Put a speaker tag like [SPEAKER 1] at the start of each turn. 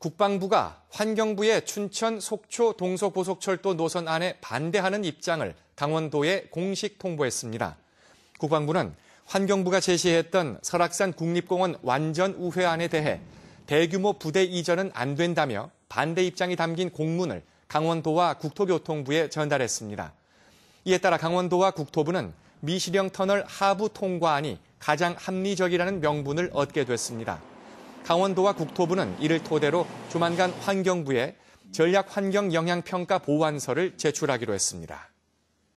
[SPEAKER 1] 국방부가 환경부의 춘천 속초 동서고속철도 노선 안에 반대하는 입장을 강원도에 공식 통보했습니다. 국방부는 환경부가 제시했던 설악산 국립공원 완전 우회안에 대해 대규모 부대 이전은 안 된다며 반대 입장이 담긴 공문을 강원도와 국토교통부에 전달했습니다. 이에 따라 강원도와 국토부는 미시령 터널 하부 통과안이 가장 합리적이라는 명분을 얻게 됐습니다. 강원도와 국토부는 이를 토대로 조만간 환경부에 전략환경영향평가 보완서를 제출하기로 했습니다.